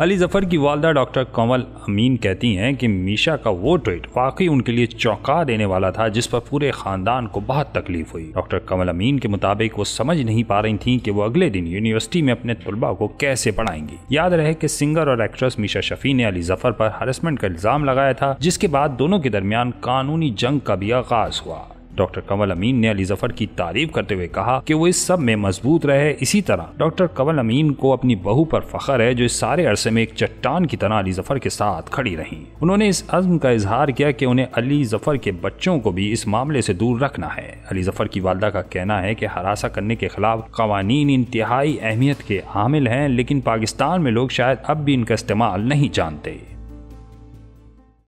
अली जफ़र की वालदा डॉक्टर कंवल अमीन कहती हैं कि मीशा का वो ट्वीट वाकई उनके लिए चौंका देने वाला था जिस पर पूरे खानदान को बहुत तकलीफ हुई डॉक्टर कंवल अमीन के मुताबिक वो समझ नहीं पा रही थी कि वो अगले दिन यूनिवर्सिटी में अपने तलबा को कैसे पढ़ाएंगी याद रहे कि सिंगर और एक्ट्रेस मीशा शफी ने अली जफ़र पर हरेसमेंट का इल्ज़ाम लगाया था जिसके बाद दोनों के दरमियान कानूनी जंग का भी आगाज हुआ डॉक्टर कंवल अमीन ने अली जफर की तारीफ करते हुए कहा कि वो इस सब में मजबूत रहे इसी तरह डॉक्टर कंवल अमीन को अपनी बहू पर फखर है जो इस सारे अरसे में एक चट्टान की तरह अली जफर के साथ खड़ी रही उन्होंने इस अज़म का इजहार किया कि उन्हें अली जफर के बच्चों को भी इस मामले से दूर रखना है अली जफर की वालदा का कहना है कि हरासा करने के खिलाफ कवानीन इंतहाई अहमियत के हामिल हैं लेकिन पाकिस्तान में लोग शायद अब भी इनका इस्तेमाल नहीं जानते